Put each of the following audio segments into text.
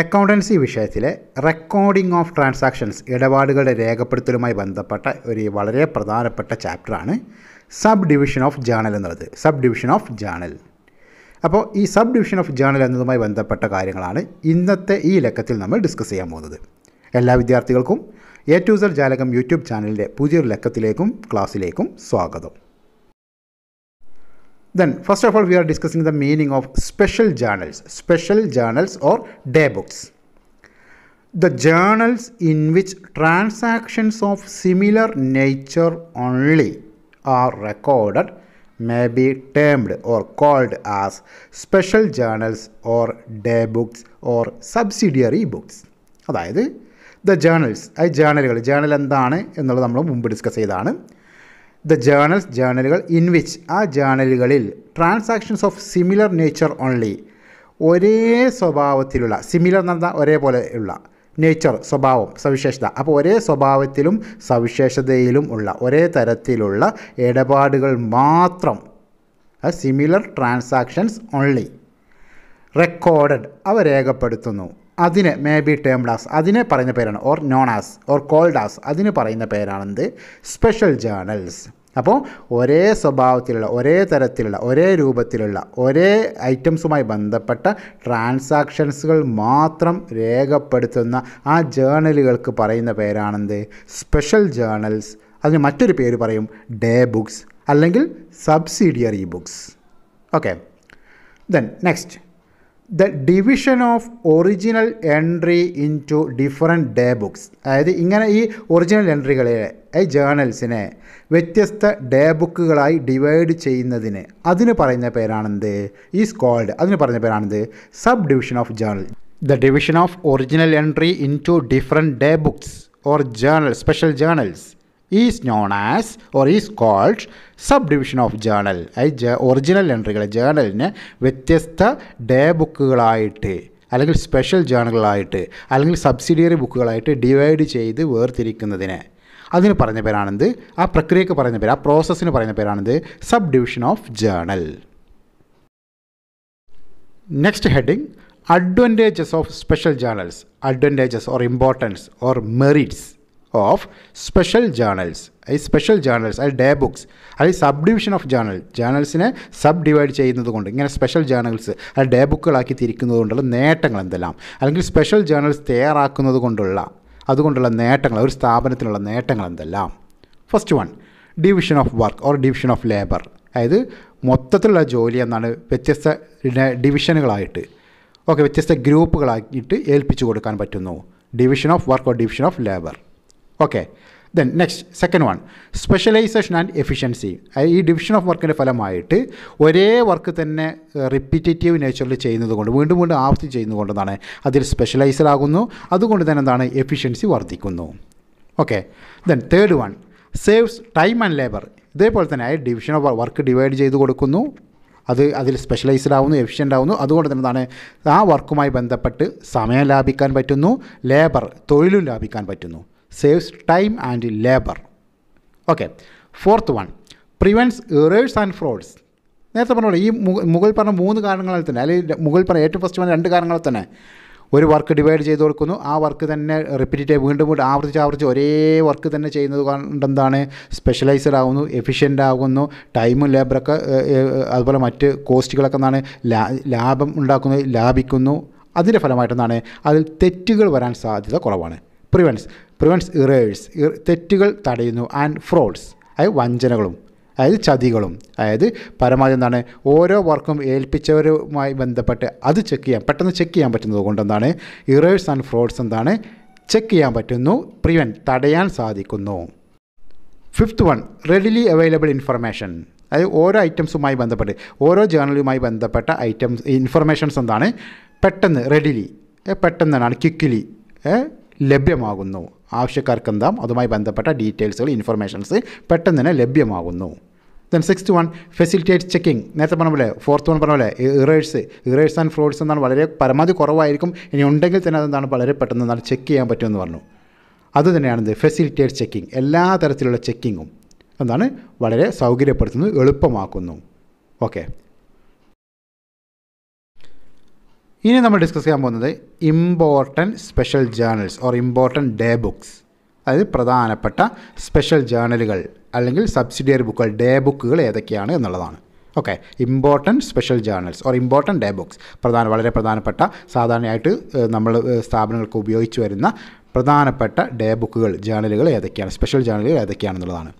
accountancy വിഷയത്തിലെ recording of transactions ഇടപാടുകളുടെ രേഖപ്പെടുത്തലുമായി ബന്ധപ്പെട്ട ഒരു വളരെ പ്രധാനപ്പെട്ട ചാപ്റ്ററാണ് സബ് ഡിവിഷൻ ഓഫ് ജേണൽ എന്നുള്ളത് സബ് ഡിവിഷൻ ഓഫ് ജേണൽ അപ്പോൾ ഈ സബ് ഡിവിഷൻ ഓഫ് ജേണൽ എന്നതുമായി ബന്ധപ്പെട്ട കാര്യങ്ങളാണ് ഇന്നത്തെ ഈ ലക്കത്തിൽ നമ്മൾ ഡിസ്കസ് ചെയ്യാൻ പോകുന്നത് എല്ലാ വിദ്യാർത്ഥികൾക്കും എ ടു സർ ജാലകം യൂട്യൂബ് ചാനലിൻ്റെ പുതിയൊരു ലക്കത്തിലേക്കും ക്ലാസ്സിലേക്കും സ്വാഗതം then first of all we are discussing the meaning of special journals special journals or day books the journals in which transactions of similar nature only are recorded may be termed or called as special journals or day books or subsidiary books അതായത് the journals അത് ജേണലുകൾ journal എന്താണ് എന്നുള്ളത് നമ്മൾ മുമ്പ് discuss ചെയ്തതാണ് the journals ജേണലുകൾ in which ആ ജേണലുകളിൽ transactions of similar nature only ഒരേ സ്വഭാവത്തിലുള്ള സിമിലർ നടന്ന ഒരേപോലെയുള്ള നേച്ചർ സ്വഭാവം സവിശേഷത അപ്പോൾ ഒരേ സ്വഭാവത്തിലും സവിശേഷതയിലും ഉള്ള ഒരേ തരത്തിലുള്ള ഇടപാടുകൾ മാത്രം സിമിലർ ട്രാൻസാക്ഷൻസ് ഓൺലി റെക്കോർഡഡ് അവ രേഖപ്പെടുത്തുന്നു അതിന് മേ ബി ടേംഡ് ആസ് അതിനെ പറയുന്ന പേരാണ് or known as or called as അതിന് പറയുന്ന പേരാണെന്ത് സ്പെഷ്യൽ ജേണൽസ് അപ്പോൾ ഒരേ സ്വഭാവത്തിലുള്ള ഒരേ തരത്തിലുള്ള ഒരേ രൂപത്തിലുള്ള ഒരേ ഐറ്റംസുമായി ബന്ധപ്പെട്ട ട്രാൻസാക്ഷൻസുകൾ മാത്രം രേഖപ്പെടുത്തുന്ന ആ ജേണലുകൾക്ക് പറയുന്ന പേരാണെന്ത് സ്പെഷ്യൽ ജേണൽസ് അതിന് മറ്റൊരു പേര് പറയും ഡേ ബുക്സ് അല്ലെങ്കിൽ subsidiary books okay then next the division of original entry into different day books അതായത് ഇങ്ങനെ ഈ ഒറിജിനൽ എൻട്രികളെ ഈ ജേണൽസിനെ വ്യത്യസ്ത ഡേ ബുക്കുകളായി ഡിവൈഡ് ചെയ്യുന്നതിന് അതിന് പറയുന്ന പേരാണെന്ത് ഈസ് കോൾഡ് അതിന് പറയുന്ന പേരാണെന്ത് sub division of journal the division of original entry into different day books or journal special journals is known as or is called sub division of journal ജ original എൻട്രികൾ ജേണലിന് വ്യത്യസ്ത day ബുക്കുകളായിട്ട് അല്ലെങ്കിൽ special ജേണലുകളായിട്ട് അല്ലെങ്കിൽ subsidiary ബുക്കുകളായിട്ട് divide ചെയ്ത് വേർതിരിക്കുന്നതിന് അതിന് പറഞ്ഞ പേരാണെന്ത് ആ പ്രക്രിയക്ക് പറഞ്ഞ പേര് ആ പ്രോസസ്സിന് പറഞ്ഞ പേരാണെന്ത് sub division of journal next heading advantages of special journals advantages or importance or merits of special journals ഈ സ്പെഷ്യൽ ജേണൽസ് അല്ലെങ്കിൽ ഡേ ബുക്സ് അല്ലെങ്കിൽ സബ് ഡിവിഷൻ ഓഫ് ജേണൽ ജേണൽസിനെ സബ് ഡിവൈഡ് ചെയ്യുന്നത് കൊണ്ട് ഇങ്ങനെ സ്പെഷ്യൽ ജേണൽസ് അല്ലെങ്കിൽ ഡേ ബുക്കുകളാക്കി തിരിക്കുന്നത് കൊണ്ടുള്ള നേട്ടങ്ങൾ എന്തെല്ലാം അല്ലെങ്കിൽ സ്പെഷ്യൽ ജേണൽസ് തയ്യാറാക്കുന്നത് കൊണ്ടുള്ള അതുകൊണ്ടുള്ള നേട്ടങ്ങൾ ഒരു സ്ഥാപനത്തിനുള്ള നേട്ടങ്ങൾ എന്തെല്ലാം first one division of work or division of labour അതായത് മൊത്തത്തിലുള്ള ജോലി എന്നാണ് വ്യത്യസ്ത ഡിവിഷനുകളായിട്ട് ഓക്കെ വ്യത്യസ്ത ഗ്രൂപ്പുകളാക്കിയിട്ട് ഏൽപ്പിച്ചു കൊടുക്കാൻ പറ്റുന്നു division of work or division of labour okay then next second one specialisation and efficiency ഈ ഡിവിഷൻ ഓഫ് വർക്കിൻ്റെ ഫലമായിട്ട് ഒരേ വർക്ക് തന്നെ റിപ്പീറ്റേറ്റീവ് നേച്ചറിൽ ചെയ്യുന്നത് കൊണ്ട് വീണ്ടും വീണ്ടും ആവർത്തി ചെയ്യുന്നത് അതിൽ സ്പെഷ്യലൈസ്ഡ് ആകുന്നു അതുകൊണ്ട് തന്നെ എന്താണ് എഫിഷ്യൻസി വർദ്ധിക്കുന്നു okay then third one saves time and labour ഇതേപോലെ തന്നെ ഡിവിഷൻ ഓഫ് വർക്ക് ഡിവൈഡ് ചെയ്ത് കൊടുക്കുന്നു അത് അതിൽ സ്പെഷ്യലൈസ്ഡ് ആവുന്നു എഫിഷ്യൻ്റ് ആവുന്നു അതുകൊണ്ട് തന്നെ എന്താണ് ആ വർക്കുമായി ബന്ധപ്പെട്ട് സമയം ലാഭിക്കാൻ പറ്റുന്നു ലേബർ തൊഴിലും ലാഭിക്കാൻ പറ്റുന്നു saves time and labour okay fourth one prevents errors and frauds നേരത്തെ പറഞ്ഞോളൂ ഈ മുഗൾ പറഞ്ഞ മൂന്ന് കാരണങ്ങളിൽ തന്നെ അല്ലെങ്കിൽ മുഗൾ പറഞ്ഞ ഏറ്റവും ഫസ്റ്റ് പറഞ്ഞ രണ്ട് കാരണങ്ങളിൽ തന്നെ ഒരു വർക്ക് ഡിവൈഡ് ചെയ്ത് കൊടുക്കുന്നു ആ വർക്ക് തന്നെ റിപ്പീറ്റീവ് വീണ്ടും വീണ്ടും ആവർത്തിച്ച് ആവർത്തിച്ച് ഒരേ വർക്ക് തന്നെ ചെയ്യുന്നത് കൊണ്ടെന്താണ് സ്പെഷ്യലൈസ്ഡ് ആകുന്നു എഫിഷ്യൻ്റ് ആകുന്നു ടൈമും ലേബറൊക്കെ അതുപോലെ മറ്റ് കോസ്റ്റുകളൊക്കെ എന്താണ് ലാഭം ഉണ്ടാക്കുന്നത് ലാഭിക്കുന്നു അതിൻ്റെ ഫലമായിട്ടെന്നാണ് അതിൽ തെറ്റുകൾ വരാൻ സാധ്യത കുറവാണ് പ്രിവെൻസ് പ്രിവെൻസ് ഇറേഴ്സ് തെറ്റുകൾ തടയുന്നു ആൻഡ് ഫ്രോഡ്സ് അതായത് വഞ്ചനകളും അതായത് ചതികളും അതായത് പരമാവധി എന്താണ് ഓരോ വർക്കും ഏൽപ്പിച്ചവരുമായി ബന്ധപ്പെട്ട് അത് ചെക്ക് ചെയ്യാൻ പെട്ടെന്ന് ചെക്ക് ചെയ്യാൻ പറ്റുന്നത് കൊണ്ട് എന്താണ് ഇറേഴ്സ് ആൻഡ് ഫ്രോഡ്സ് എന്താണ് ചെക്ക് ചെയ്യാൻ പറ്റുന്നു പ്രിവെൻ തടയാൻ സാധിക്കുന്നു fifth one readily available information അതായത് ഓരോ ഐറ്റംസുമായി ബന്ധപ്പെട്ട് ഓരോ ജേർണലുമായി ബന്ധപ്പെട്ട ഐറ്റംസ് ഇൻഫർമേഷൻസ് എന്താണ് പെട്ടെന്ന് റെഡിലി തന്നെയാണ് ക്വിക്കിലി ലഭ്യമാകുന്നു എന്താ അതുമായി ബന്ധപ്പെട്ട ഡീറ്റെയിൽസുകൾ ഇൻഫർമേഷൻസ് പെട്ടെന്ന് തന്നെ ലഭ്യമാകുന്നു then sixth one facilitate checking നേരത്തെ പറഞ്ഞ പോലെ ഫോർത്ത് വൺ പറഞ്ഞ പോലെ ഇറേഴ്സ് ഇറേഴ്സ് ആൻഡ് ഫ്രോഡ്സ് എന്നാണ് വളരെ പരമാവധി കുറവായിരിക്കും ഇനി ഉണ്ടെങ്കിൽ തന്നെ അതെന്താണ് വളരെ പെട്ടെന്ന് എന്താണ് ചെക്ക് ചെയ്യാൻ പറ്റുമെന്ന് പറഞ്ഞു അതുതന്നെയാണെന്ത് ഫെസിലിറ്റേറ്റ് ചെക്കിംഗ് എല്ലാ തരത്തിലുള്ള ചെക്കിങ്ങും എന്താണ് വളരെ സൗകര്യപ്പെടുത്തുന്നു എളുപ്പമാക്കുന്നു ഓക്കെ ഇനി നമ്മൾ ഡിസ്കസ് ചെയ്യാൻ പോകുന്നത് important special journals or important day books അതായത് പ്രധാനപ്പെട്ട സ്പെഷ്യൽ ജേർണലുകൾ അല്ലെങ്കിൽ സബ്സിഡിയറി ബുക്കുകൾ ഡേ ബുക്കുകൾ ഏതൊക്കെയാണ് എന്നുള്ളതാണ് okay important special journals or important day books പ്രധാന വളരെ പ്രധാനപ്പെട്ട സാധാരണയായിട്ട് നമ്മൾ സ്ഥാപനങ്ങൾക്ക് ഉപയോഗിച്ച് വരുന്ന പ്രധാനപ്പെട്ട ഡേ ബുക്കുകൾ ജേർണലുകൾ ഏതൊക്കെയാണ് സ്പെഷ്യൽ ജേർണലുകൾ ഏതൊക്കെയാണെന്നുള്ളതാണ്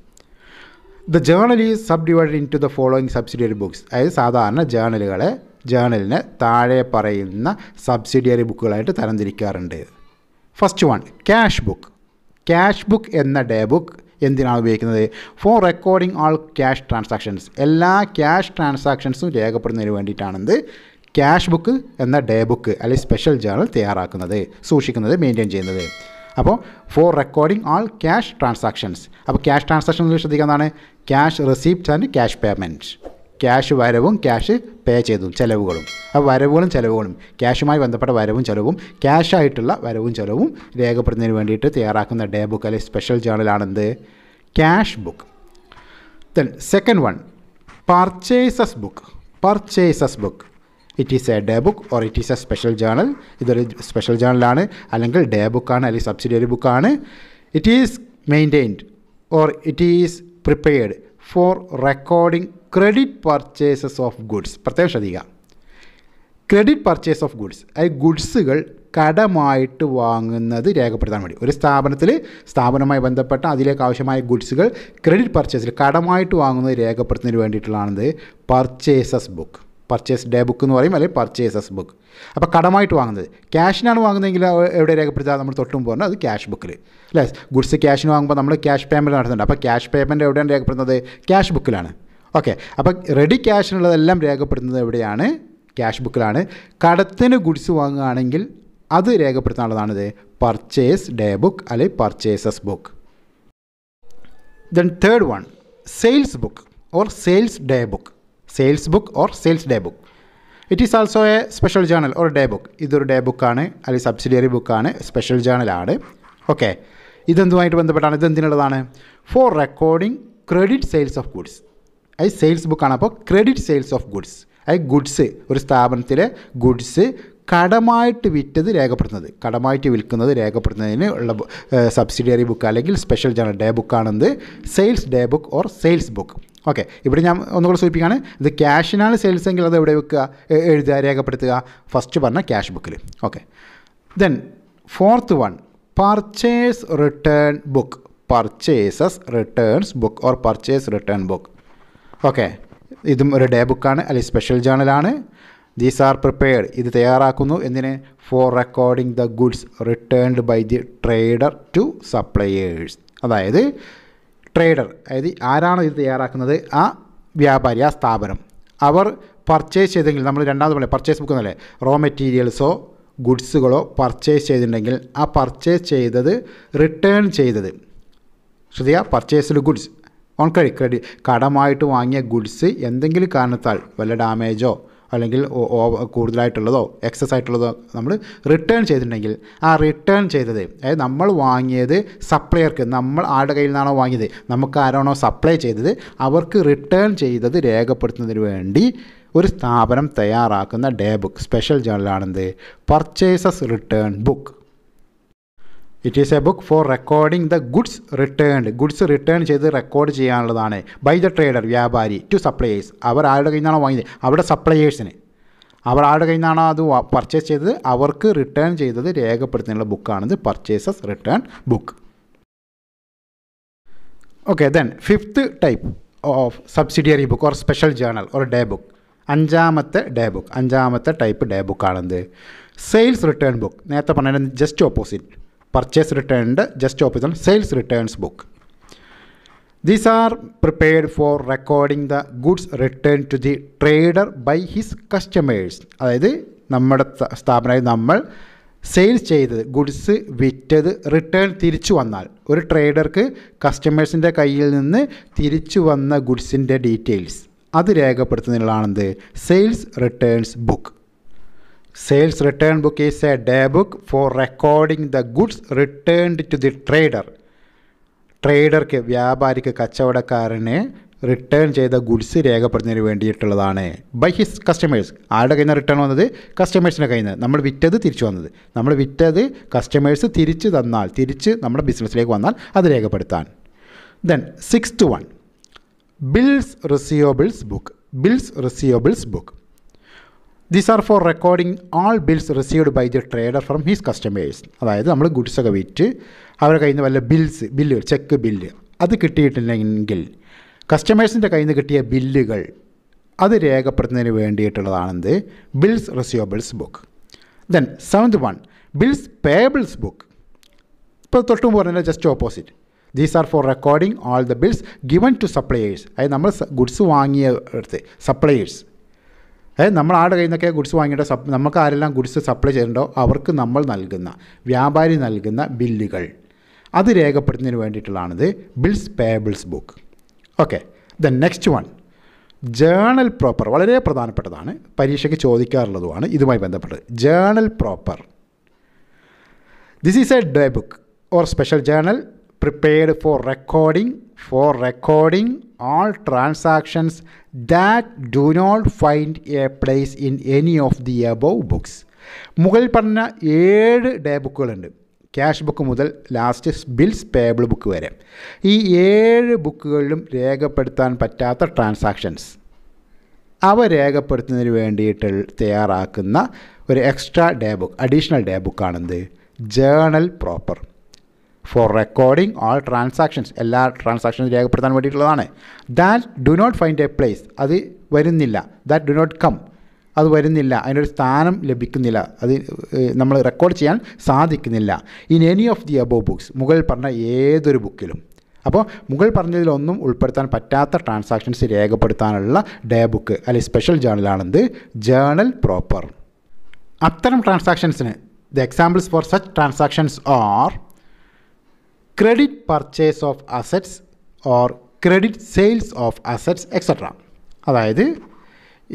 the journal is sub divide into the following subsidiary books അതായത് സാധാരണ ജേർണലുകളെ ജേണലിനെ താഴെ പറയുന്ന സബ്സിഡിയറി ബുക്കുകളായിട്ട് തരംതിരിക്കാറുണ്ട് first one cash book cash book എന്ന ഡേ ബുക്ക് എന്തിനാണ് ഉപയോഗിക്കുന്നത് for recording all cash transactions എല്ലാ ക്യാഷ് ട്രാൻസാക്ഷൻസും രേഖപ്പെടുന്നതിന് വേണ്ടിയിട്ടാണെന്ത് ക്യാഷ് ബുക്ക് എന്ന ഡേ ബുക്ക് അല്ലെങ്കിൽ സ്പെഷ്യൽ ജേണൽ തയ്യാറാക്കുന്നത് സൂക്ഷിക്കുന്നത് മെയിൻറ്റെയിൻ ചെയ്യുന്നത് അപ്പോൾ for recording all cash transactions അപ്പോൾ cash transactions ശ്രദ്ധിക്കുന്നതാണ് cash receipt and cash payment cash വരവും ക്യാഷ് പേ ചെയ്തതും ചിലവുകളും ആ വരവുകളും ചിലവുകളും ക്യാഷുമായി ബന്ധപ്പെട്ട വരവും ചിലവും ക്യാഷായിട്ടുള്ള വരവും ചിലവും രേഖപ്പെടുത്തുന്നതിന് വേണ്ടിയിട്ട് തയ്യാറാക്കുന്ന ഡേ ബുക്ക് അല്ലെങ്കിൽ സ്പെഷ്യൽ ജേണലാണെന്ത് cash book then second one purchases book purchases book it is a day book or it is a special journal ഇതൊരു സ്പെഷ്യൽ ജേണലാണ് അല്ലെങ്കിൽ ഡേ ബുക്കാണ് അല്ലെങ്കിൽ സബ്സിഡിയറി ബുക്കാണ് it is maintained or it is prepared for recording credit purchases of goods പ്രത്യേകം ശ്രദ്ധിക്കുക credit purchase of goods അതായത് ഗുഡ്സുകൾ കടമായിട്ട് വാങ്ങുന്നത് രേഖപ്പെടുത്താൻ വേണ്ടി ഒരു സ്ഥാപനത്തിൽ സ്ഥാപനവുമായി ബന്ധപ്പെട്ട അതിലേക്ക് ആവശ്യമായ ഗുഡ്സുകൾ ക്രെഡിറ്റ് പർച്ചേസിൽ കടമായിട്ട് വാങ്ങുന്നത് രേഖപ്പെടുത്തുന്നതിന് വേണ്ടിയിട്ടുള്ളതാണത് purchases book purchase day book എന്ന് പറയും അല്ലെങ്കിൽ പർച്ചേസസ് ബുക്ക് അപ്പോൾ കടമായിട്ട് വാങ്ങുന്നത് ക്യാഷിനാണ് വാങ്ങുന്നതെങ്കിൽ എവിടെ രേഖപ്പെടുത്തുക നമ്മൾ തൊട്ടും പോകുന്നത് അത് ക്യാഷ് ബുക്കിൽ അല്ലേ ഗുഡ്സ് ക്യാഷിന് വാങ്ങുമ്പോൾ നമ്മൾ ക്യാഷ് പേയ്മെൻറ്റ് നടത്തുന്നുണ്ട് അപ്പോൾ ക്യാഷ് പേയ്മെൻറ്റ് എവിടെയാണ് രേഖപ്പെടുത്തുന്നത് ക്യാഷ് ബുക്കിലാണ് ഓക്കെ അപ്പോൾ റെഡി ക്യാഷിനുള്ളതെല്ലാം രേഖപ്പെടുത്തുന്നത് എവിടെയാണ് ക്യാഷ് ബുക്കിലാണ് കടത്തിന് ഗുഡ്സ് വാങ്ങുകയാണെങ്കിൽ അത് രേഖപ്പെടുത്താനുള്ളതാണിത് പർച്ചേസ് ഡേ ബുക്ക് അല്ലെങ്കിൽ purchases book then third one sales book or sales day book sales book or sales day book it is also a special journal or day book ഇതൊരു day ബുക്കാണ് അല്ലെങ്കിൽ subsidiary ബുക്കാണ് special ജേണലാണ് okay ഇതെന്തുമായിട്ട് ബന്ധപ്പെട്ടാണ് ഇതെന്തിനുള്ളതാണ് for recording credit sales of goods അത് sales ബുക്കാണ് അപ്പോൾ ക്രെഡിറ്റ് സെയിൽസ് ഓഫ് ഗുഡ്സ് അത് ഗുഡ്സ് ഒരു സ്ഥാപനത്തിലെ ഗുഡ്സ് കടമായിട്ട് വിറ്റത് രേഖപ്പെടുത്തുന്നത് കടമായിട്ട് വിൽക്കുന്നത് രേഖപ്പെടുത്തുന്നതിന് ഉള്ള സബ്സിഡിയറി ബുക്ക് അല്ലെങ്കിൽ സ്പെഷ്യൽ ജേണൽ ഡേ ബുക്കാണെന്ന് sales day book or sales book okay ഇവിടെ ഞാൻ ഒന്നുകൂടെ സൂചിപ്പിക്കുകയാണ് ഇത് ക്യാഷിനാണ് സെയിൽസ് എങ്കിൽ അത് എവിടെ വെക്കുക എഴുതുക രേഖപ്പെടുത്തുക ഫസ്റ്റ് പറഞ്ഞ ക്യാഷ് ബുക്കിൽ okay then fourth one purchase return book purchases returns book or purchase return book okay ഇതും ഒരു ഡേ ബുക്കാണ് അല്ലെങ്കിൽ സ്പെഷ്യൽ ജേണലാണ് ദീസ് ആർ പ്രിപ്പയർഡ് ഇത് തയ്യാറാക്കുന്നു എന്തിന് for recording the goods returned by the trader to suppliers അതായത് ട്രേഡർ അതായത് ആരാണോ ഇത് തയ്യാറാക്കുന്നത് ആ വ്യാപാരി ആ സ്ഥാപനം അവർ പർച്ചേസ് ചെയ്തെങ്കിൽ നമ്മൾ രണ്ടാമത് പറയാം പർച്ചേസ് ബുക്ക് എന്നല്ലേ റോ മെറ്റീരിയൽസോ ഗുഡ്സുകളോ പർച്ചേസ് ചെയ്തിട്ടുണ്ടെങ്കിൽ ആ പർച്ചേസ് ചെയ്തത് റിട്ടേൺ ചെയ്തത് ശ്രദ്ധിക്കുക purchased goods on credit credit കടമായിട്ട് വാങ്ങിയ ഗുഡ്സ് എന്തെങ്കിലും കാരണത്താൽ വല്ല ഡാമേജോ അല്ലെങ്കിൽ കൂടുതലായിട്ടുള്ളതോ എക്സസ് ആയിട്ടുള്ളതോ നമ്മൾ റിട്ടേൺ ചെയ്തിട്ടുണ്ടെങ്കിൽ ആ റിട്ടേൺ ചെയ്തത് അതായത് നമ്മൾ വാങ്ങിയത് സപ്ലയർക്ക് നമ്മൾ ആരുടെ കയ്യിൽ നിന്നാണോ വാങ്ങിയത് നമുക്ക് ആരാണോ സപ്ലൈ ചെയ്തത് അവർക്ക് റിട്ടേൺ ചെയ്തത് രേഖപ്പെടുത്തുന്നതിന് വേണ്ടി ഒരു സ്ഥാപനം തയ്യാറാക്കുന്ന ഡേ ബുക്ക് സ്പെഷ്യൽ ജേണലാണെന്ത് purchases return book it is a book for recording the goods returned goods return ചെയ്ത് റെക്കോർഡ് ചെയ്യാനുള്ളതാണ് ബൈ ദ ട്രേഡർ വ്യാപാരി ടു സപ്ലയേഴ്സ് അവർ ആരുടെ കയ്യിൽ നിന്നാണോ വാങ്ങിയത് അവിടെ സപ്ലയേഴ്സിന് അവർ ആരുടെ കയ്യിൽ നിന്നാണോ അത് പർച്ചേസ് ചെയ്തത് അവർക്ക് റിട്ടേൺ ചെയ്തത് രേഖപ്പെടുത്തുന്നുള്ള ബുക്കാണിത് purchases return book okay then fifth type of subsidiary book or special journal or day book അഞ്ചാമത്തെ ഡേ ബുക്ക് അഞ്ചാമത്തെ ടൈപ്പ് ഡേ ബുക്കാണെന്ത് സെയിൽസ് റിട്ടേൺ ബുക്ക് നേരത്തെ പറഞ്ഞതിൻ്റെ just opposite purchase returned just opposite on sales returns book these are prepared for recording the goods returned to the trader by his customers അതായത് നമ്മുടെ സ്ഥാപനമായി നമ്മൾ sales ചെയ്തത് goods വിറ്റത് return തിരിച്ചു വന്നാൽ ഒരു ട്രേഡർക്ക് കസ്റ്റമേഴ്സിൻ്റെ കയ്യിൽ നിന്ന് തിരിച്ചു വന്ന ഗുഡ്സിൻ്റെ ഡീറ്റെയിൽസ് അത് രേഖപ്പെടുത്തുന്നതിനുള്ളതാണെന്ത് sales returns book sales return book is a day book for recording the goods returned to the trader ട്രേഡർക്ക് വ്യാപാരിക്ക് കച്ചവടക്കാരന് റിട്ടേൺ ചെയ്ത ഗുഡ്സ് രേഖപ്പെടുത്തുന്നതിന് വേണ്ടിയിട്ടുള്ളതാണ് ബൈ ഹിസ് കസ്റ്റമേഴ്സ് ആരുടെ കയ്യിൽ നിന്ന് റിട്ടേൺ വന്നത് കസ്റ്റമേഴ്സിൻ്റെ കയ്യിൽ നിന്ന് നമ്മൾ വിറ്റത് തിരിച്ചു വന്നത് നമ്മൾ വിറ്റത് കസ്റ്റമേഴ്സ് തിരിച്ചു തന്നാൽ തിരിച്ച് നമ്മുടെ ബിസിനസ്സിലേക്ക് വന്നാൽ അത് രേഖപ്പെടുത്താൻ then sixth one bills receivables book bills receivables book these are for recording all bills received by the trader from his customers അതായത് നമ്മൾ ഗുഡ്സൊക്കെ വിറ്റ് അവരുടെ കയ്യിൽ നിന്ന് വല്ല ബിൽസ് ബില്ല് ചെക്ക് ബില്ല് അത് കിട്ടിയിട്ടില്ലെങ്കിൽ കസ്റ്റമേഴ്സിൻ്റെ കയ്യിൽ നിന്ന് കിട്ടിയ ബില്ലുകൾ അത് രേഖപ്പെടുത്തുന്നതിന് വേണ്ടിയിട്ടുള്ളതാണെന്ത് bills receivables book then seventh one bills payables book ഇപ്പോൾ തൊട്ടും പറഞ്ഞാൽ just opposite these are for recording all the bills given to suppliers അതായത് നമ്മൾ ഗുഡ്സ് വാങ്ങിയ എടുത്ത് സപ്ലയേഴ്സ് അതായത് നമ്മൾ ആരുടെ കയ്യിൽ നിന്നൊക്കെ ഗുഡ്സ് വാങ്ങിയിട്ട് സപ് നമുക്ക് ആരെല്ലാം ഗുഡ്സ് സപ്ലൈ ചെയ്യുന്നുണ്ടോ അവർക്ക് നമ്മൾ നൽകുന്ന വ്യാപാരി നൽകുന്ന ബില്ലുകൾ അത് രേഖപ്പെടുത്തുന്നതിന് വേണ്ടിയിട്ടുള്ളതാണിത് bills payables book okay the next one journal proper വളരെ പ്രധാനപ്പെട്ടതാണ് പരീക്ഷയ്ക്ക് ചോദിക്കാറുള്ളതുമാണ് ഇതുമായി ബന്ധപ്പെട്ട് journal proper this is a day book or special journal prepared for recording for recording all transactions that do not find a place in any of the above books മുകളിൽ പറഞ്ഞ ഏഴ് day ബുക്കുകളുണ്ട് ക്യാഷ് ബുക്ക് മുതൽ last bills payable book വരെ ഈ ഏഴ് ബുക്കുകളിലും രേഖപ്പെടുത്താൻ പറ്റാത്ത ട്രാൻസാക്ഷൻസ് അവ രേഖപ്പെടുത്തുന്നതിന് വേണ്ടിയിട്ട് തയ്യാറാക്കുന്ന ഒരു extra day book additional day ബുക്കാണെന്ത് journal proper for recording all transactions എല്ലാ ട്രാൻസാക്ഷൻസ് രേഖപ്പെടുത്താൻ വേണ്ടിയിട്ടുള്ളതാണ് that do not find a place അത് വരുന്നില്ല ദാറ്റ് ഡു നോട്ട് കം അത് വരുന്നില്ല അതിനൊരു സ്ഥാനം ലഭിക്കുന്നില്ല അത് നമ്മൾ റെക്കോർഡ് ചെയ്യാൻ സാധിക്കുന്നില്ല in any of the above books മുകൾ പറഞ്ഞ ഏതൊരു ബുക്കിലും അപ്പോൾ മുകൾ പറഞ്ഞതിലൊന്നും ഉൾപ്പെടുത്താൻ പറ്റാത്ത ട്രാൻസാക്ഷൻസ് രേഖപ്പെടുത്താനുള്ള ഡേ ബുക്ക് അല്ലെങ്കിൽ സ്പെഷ്യൽ ജേണലാണെന്ത് ജേണൽ പ്രോപ്പർ അത്തരം ട്രാൻസാക്ഷൻസിന് the examples for such transactions are credit purchase of assets or credit sales of assets etcetera അതായത്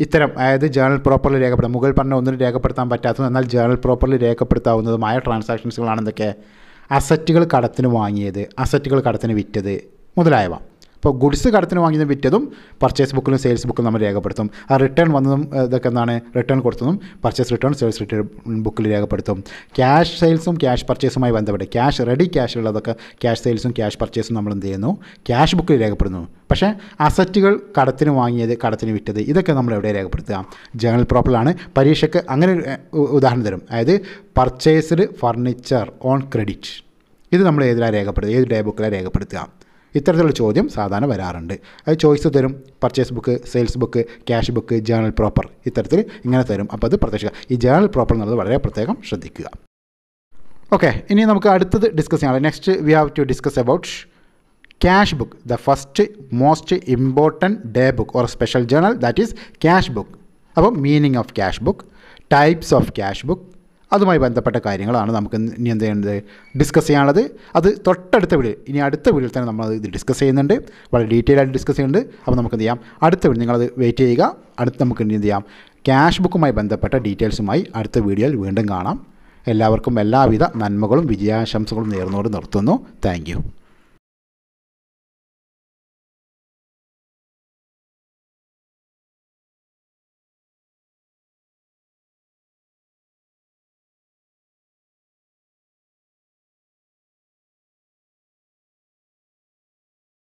ഇത്തരം അതായത് ജേണൽ പ്രോപ്പർലി രേഖപ്പെടുത്താം മുകളിൽ പറഞ്ഞ ഒന്നിനും രേഖപ്പെടുത്താൻ പറ്റാത്തതും എന്നാൽ ജേണൽ പ്രോപ്പർലി രേഖപ്പെടുത്താവുന്നതുമായ ട്രാൻസാക്ഷൻസുകളാണ് എന്തൊക്കെ അസറ്റുകൾ കടത്തിന് വാങ്ങിയത് അസറ്റുകൾ കടത്തിന് വിറ്റത് മുതലായവ ഇപ്പോൾ ഗുഡ്സ് കടത്തിന് വാങ്ങിയതും വിറ്റതും പർച്ചേസ് ബുക്കിലും സെയിൽസ് ബുക്കിലും നമ്മൾ രേഖപ്പെടുത്തും ആ റിട്ടേൺ വന്നതും ഇതൊക്കെ എന്താണ് റിട്ടേൺ കൊടുത്തതും പർച്ചേസ് റിട്ടേൺ സെയിൽസ് റിട്ടേൺ ബുക്കിൽ രേഖപ്പെടുത്തും ക്യാഷ് സെയിൽസും ക്യാഷ് പർച്ചേസുമായി ബന്ധപ്പെട്ട് ക്യാഷ് റെഡി ക്യാഷ് ഉള്ളതൊക്കെ ക്യാഷ് സെയിൽസും ക്യാഷ് പർച്ചേസും നമ്മൾ എന്ത് ചെയ്യുന്നു ക്യാഷ് ബുക്കിൽ രേഖപ്പെടുന്നു പക്ഷേ അസറ്റുകൾ കടത്തിന് വാങ്ങിയത് കടത്തിന് വിറ്റത് ഇതൊക്കെ നമ്മൾ എവിടെ രേഖപ്പെടുത്തുക ജേണൽ പ്രോപ്പറിലാണ് പരീക്ഷയ്ക്ക് അങ്ങനെ ഉദാഹരണം തരും അതായത് പർച്ചേസ്ഡ് ഫർണിച്ചർ ഓൺ ക്രെഡിറ്റ് ഇത് നമ്മൾ ഏതിലാണ് രേഖപ്പെടുത്തുക ഏത് ഡേ ബുക്കിലാണ് രേഖപ്പെടുത്തുക ഇത്തരത്തിലുള്ള ചോദ്യം സാധാരണ വരാറുണ്ട് അത് ചോയ്സ് തരും purchase book sales book cash book journal proper ഇത്തരത്തിൽ ഇങ്ങനെ തരും അപ്പോൾ അത് പ്രതീക്ഷിക്കുക ഈ ജേണൽ പ്രോപ്പർ എന്നുള്ളത് വളരെ പ്രത്യേകം ശ്രദ്ധിക്കുക ഓക്കെ ഇനി നമുക്ക് അടുത്തത് ഡിസ്കസ് ചെയ്യാം next we have to discuss about cash book the first most important day book or special journal that is cash book അപ്പോൾ meaning of cash book types of cash book അതുമായി ബന്ധപ്പെട്ട കാര്യങ്ങളാണ് നമുക്ക് ഇനി എന്ത് ചെയ്യേണ്ടത് ഡിസ്കസ് ചെയ്യാനുള്ളത് അത് തൊട്ടടുത്ത വീഡിയോ ഇനി അടുത്ത വീഡിയോയിൽ തന്നെ നമ്മളത് ഇത് ഡിസ്കസ് ചെയ്യുന്നുണ്ട് വളരെ ഡീറ്റെയിൽ ആയിട്ട് ഡിസ്കസ് ചെയ്യുന്നുണ്ട് അപ്പോൾ നമുക്ക് എന്ത് ചെയ്യാം അടുത്ത വീഡിയോ നിങ്ങളത് വെയിറ്റ് ചെയ്യുക അടുത്ത് നമുക്ക് ഇനി എന്ത് ചെയ്യാം ക്യാഷ് ബുക്കുമായി ബന്ധപ്പെട്ട ഡീറ്റെയിൽസുമായി അടുത്ത വീഡിയോയിൽ വീണ്ടും കാണാം എല്ലാവർക്കും എല്ലാവിധ നന്മകളും വിജയാശംസകളും നേർന്നുകൊണ്ട് നിർത്തുന്നു താങ്ക്